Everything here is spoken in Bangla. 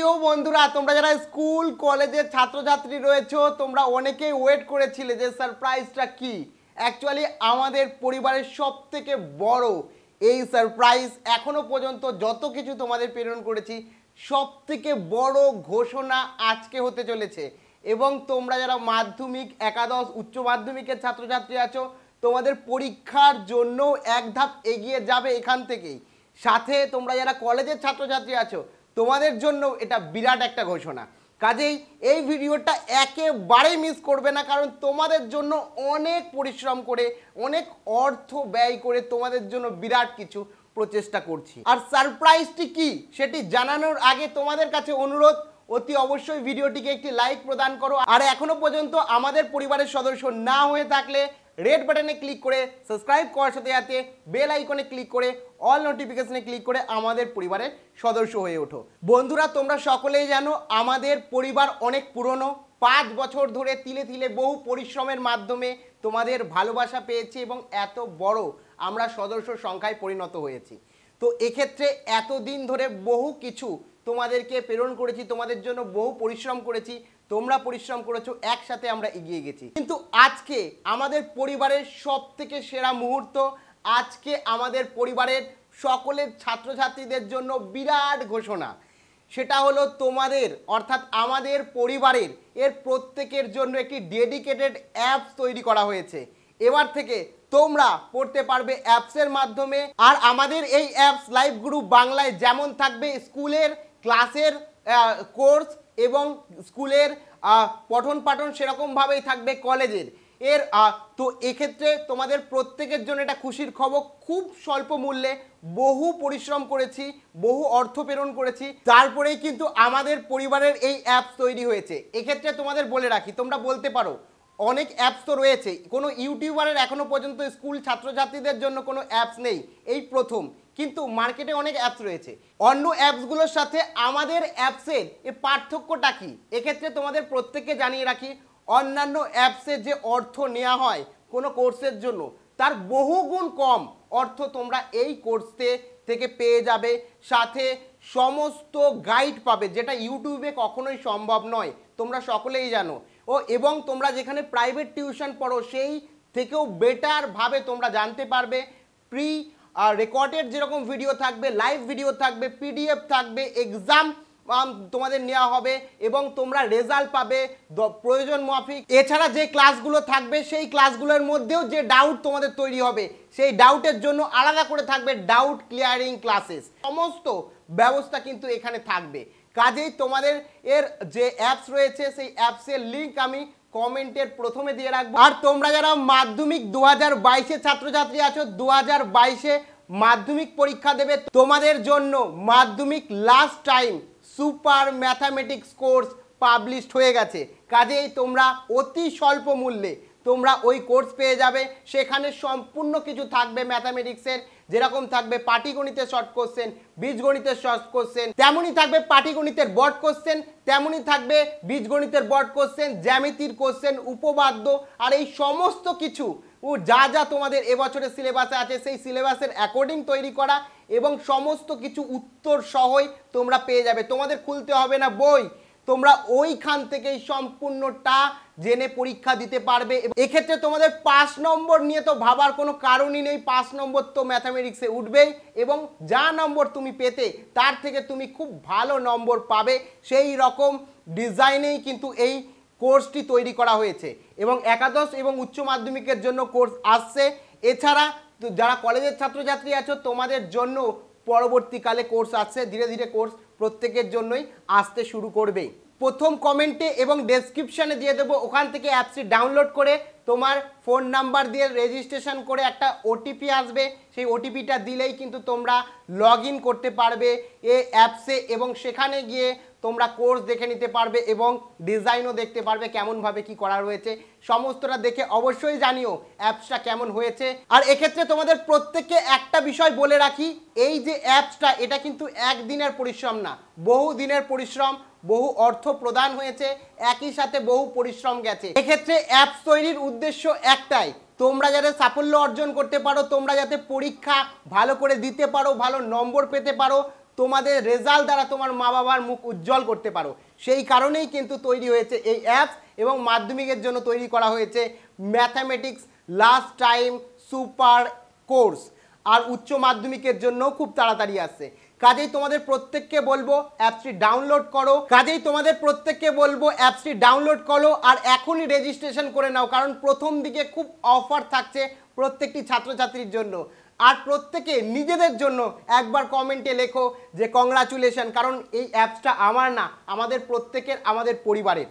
প্রিয় বন্ধুরা তোমরা যারা স্কুল কলেজের ছাত্রছাত্রী রয়েছো তোমরা অনেকেই ওয়েট করেছিলে যে সারপ্রাইজটা কি অ্যাকচুয়ালি আমাদের পরিবারের সব থেকে বড় এই সারপ্রাইজ এখনও পর্যন্ত যত কিছু তোমাদের প্রেরণ করেছি সব থেকে বড় ঘোষণা আজকে হতে চলেছে এবং তোমরা যারা মাধ্যমিক একাদশ উচ্চ মাধ্যমিকের ছাত্রছাত্রী আছো তোমাদের পরীক্ষার জন্য এক ধাপ এগিয়ে যাবে এখান থেকেই সাথে তোমরা যারা কলেজের ছাত্রছাত্রী আছো তোমাদের জন্য এটা বিরাট একটা ঘোষণা কাজেই এই ভিডিওটা একেবারেই মিস করবে না কারণ তোমাদের জন্য অনেক পরিশ্রম করে অনেক অর্থ ব্যয় করে তোমাদের জন্য বিরাট কিছু প্রচেষ্টা করছি আর সারপ্রাইজটি কি সেটি জানানোর আগে তোমাদের কাছে অনুরোধ অতি অবশ্যই ভিডিওটিকে একটি লাইক প্রদান করো আর এখনো পর্যন্ত আমাদের পরিবারের সদস্য না হয়ে থাকলে রেড বাটনে ক্লিক করে সাবস্ক্রাইব করার সাথে সাথে বেল আইকনে ক্লিক করে অল নোটিফিকেশনে ক্লিক করে আমাদের পরিবারের সদস্য হয়ে ওঠো বন্ধুরা তোমরা সকলেই জানো আমাদের পরিবার অনেক পুরনো পাঁচ বছর ধরে তিলে তিলে বহু পরিশ্রমের মাধ্যমে তোমাদের ভালোবাসা পেয়েছি এবং এত বড় আমরা সদস্য সংখ্যায় পরিণত হয়েছি তো এক্ষেত্রে এতদিন ধরে বহু কিছু তোমাদেরকে প্রেরণ করেছি তোমাদের জন্য বহু পরিশ্রম করেছি তোমরা পরিশ্রম করেছো একসাথে আমরা এগিয়ে গেছি কিন্তু আজকে আমাদের পরিবারের সব থেকে সেরা মুহূর্ত আজকে আমাদের পরিবারের সকলের ছাত্রছাত্রীদের জন্য বিরাট ঘোষণা সেটা হলো তোমাদের অর্থাৎ আমাদের পরিবারের এর প্রত্যেকের জন্য একটি ডেডিকেটেড অ্যাপস তৈরি করা হয়েছে এবার থেকে তোমরা পড়তে পারবে অ্যাপসের মাধ্যমে আর আমাদের এই অ্যাপস লাইভ গ্রুপ বাংলায় যেমন থাকবে স্কুলের ক্লাসের কোর্স এবং স্কুলের পঠন পাঠন সেরকমভাবেই থাকবে কলেজের এর তো এক্ষেত্রে তোমাদের প্রত্যেকের জন্য এটা খুশির খবর খুব স্বল্প মূল্যে বহু পরিশ্রম করেছি বহু অর্থ প্রেরণ করেছি তারপরেই কিন্তু আমাদের পরিবারের এই অ্যাপস তৈরি হয়েছে এক্ষেত্রে তোমাদের বলে রাখি তোমরা বলতে পারো অনেক অ্যাপস তো রয়েছে কোনো ইউটিউবারের এখনও পর্যন্ত স্কুল ছাত্রছাত্রীদের জন্য কোনো অ্যাপস নেই এই প্রথম কিন্তু মার্কেটে অনেক অ্যাপস রয়েছে অন্য অ্যাপসগুলোর সাথে আমাদের অ্যাপসের এ পার্থক্যটা কী এক্ষেত্রে তোমাদের প্রত্যেককে জানিয়ে রাখি অন্যান্য অ্যাপসের যে অর্থ নেওয়া হয় কোনো কোর্সের জন্য তার বহুগুণ কম অর্থ তোমরা এই কোর্সতে থেকে পেয়ে যাবে সাথে সমস্ত গাইড পাবে যেটা ইউটিউবে কখনোই সম্ভব নয় তোমরা সকলেই জানো ও এবং তোমরা যেখানে প্রাইভেট টিউশন পড়ো সেই থেকেও বেটারভাবে তোমরা জানতে পারবে প্রি আর রেকর্ডেড যেরকম ভিডিও থাকবে লাইভ ভিডিও থাকবে পিডিএফ থাকবে এক্সাম তোমাদের নেওয়া হবে এবং তোমরা রেজাল্ট পাবে প্রয়োজন মাফিক এছাড়া যে ক্লাসগুলো থাকবে সেই ক্লাসগুলোর মধ্যেও যে ডাউট তোমাদের তৈরি হবে সেই ডাউটের জন্য আলাদা করে থাকবে ডাউট ক্লিয়ারিং ক্লাসেস সমস্ত ব্যবস্থা কিন্তু এখানে থাকবে কাজেই তোমাদের এর যে অ্যাপস রয়েছে সেই অ্যাপসের লিঙ্ক আমি কমেন্টের প্রথমে দিয়ে রাখবো আর তোমরা যারা মাধ্যমিক দু হাজার বাইশে ছাত্রছাত্রী আছো দু হাজার বাইশে মাধ্যমিক পরীক্ষা দেবে তোমাদের জন্য মাধ্যমিক last time super mathematics course published হয়ে গেছে কাজেই তোমরা অতি স্বল্প মূল্যে তোমরা ওই কোর্স পেয়ে যাবে সেখানে সম্পূর্ণ কিছু থাকবে ম্যাথামেটিক্সের যেরকম থাকবে পাটিগণিতের শর্ট কোশ্চেন বীজগণিতের শর্ট কোশ্চেন তেমনই থাকবে পাটিগণিতের বট কোশ্চেন তেমনই থাকবে বীজগণিতের বট কোশ্চেন জ্যামিতির কোশ্চেন উপবাদ্য আর এই সমস্ত কিছু ও যা যা তোমাদের এবছরের সিলেবাসে আছে সেই সিলেবাসের অ্যাকর্ডিং তৈরি করা এবং সমস্ত কিছু উত্তর সহই তোমরা পেয়ে যাবে তোমাদের খুলতে হবে না বই তোমরা ওইখান থেকেই সম্পূর্ণটা জেনে পরীক্ষা দিতে পারবে এক্ষেত্রে তোমাদের পাঁচ নম্বর নিয়ে তো ভাবার কোনো কারণই নেই পাঁচ নম্বর তো ম্যাথামেটিক্সে উঠবেই এবং যা নম্বর তুমি পেতে তার থেকে তুমি খুব ভালো নম্বর পাবে সেই রকম ডিজাইনেই কিন্তু এই কোর্সটি তৈরি করা হয়েছে এবং একাদশ এবং উচ্চ মাধ্যমিকের জন্য কোর্স আসছে এছাড়া যারা কলেজের ছাত্রছাত্রী আছো তোমাদের জন্য পরবর্তীকালে কোর্স আসছে ধীরে ধীরে কোর্স প্রত্যেকের জন্যই আসতে শুরু করবে প্রথম কমেন্টে এবং ডেসক্রিপশানে দিয়ে দেবো ওখান থেকে অ্যাপসটি ডাউনলোড করে তোমার ফোন নাম্বার দিয়ে রেজিস্ট্রেশন করে একটা ওটিপি আসবে সেই ওটিপিটা দিলেই কিন্তু তোমরা লগ করতে পারবে এ অ্যাপসে এবং সেখানে গিয়ে তোমরা কোর্স দেখে নিতে পারবে এবং ডিজাইনও দেখতে পারবে কেমনভাবে কি করা রয়েছে সমস্তটা দেখে অবশ্যই জানিও অ্যাপসটা কেমন হয়েছে আর এক্ষেত্রে তোমাদের প্রত্যেককে একটা বিষয় বলে রাখি এই যে অ্যাপসটা এটা কিন্তু একদিনের পরিশ্রম না বহু দিনের পরিশ্রম বহু অর্থ প্রদান হয়েছে একই সাথে বহু পরিশ্রম গেছে এক্ষেত্রে অ্যাপস তৈরির উদ্দেশ্য একটাই তোমরা যাতে সাফল্য অর্জন করতে পারো তোমরা যাতে পরীক্ষা ভালো করে দিতে পারো ভালো নম্বর পেতে পারো তোমাদের রেজাল্ট দ্বারা তোমার মা বাবার মুখ উজ্জ্বল করতে পারো সেই কারণেই কিন্তু তৈরি হয়েছে এই অ্যাপস এবং মাধ্যমিকের জন্য তৈরি করা হয়েছে mathematics last time super course আর উচ্চ মাধ্যমিকের জন্য খুব তাড়াতাড়ি আসছে কাজেই তোমাদের প্রত্যেককে বলবো অ্যাপসটি ডাউনলোড করো কাজেই তোমাদের প্রত্যেককে বলবো অ্যাপসটি ডাউনলোড করো আর এখনই রেজিস্ট্রেশন করে নাও কারণ প্রথম দিকে খুব অফার থাকছে প্রত্যেকটি ছাত্রছাত্রীর জন্য আর প্রত্যেকে নিজেদের জন্য একবার কমেন্টে লেখো যে কংগ্রাচুলেশন কারণ এই অ্যাপসটা আমার না আমাদের প্রত্যেকের আমাদের পরিবারের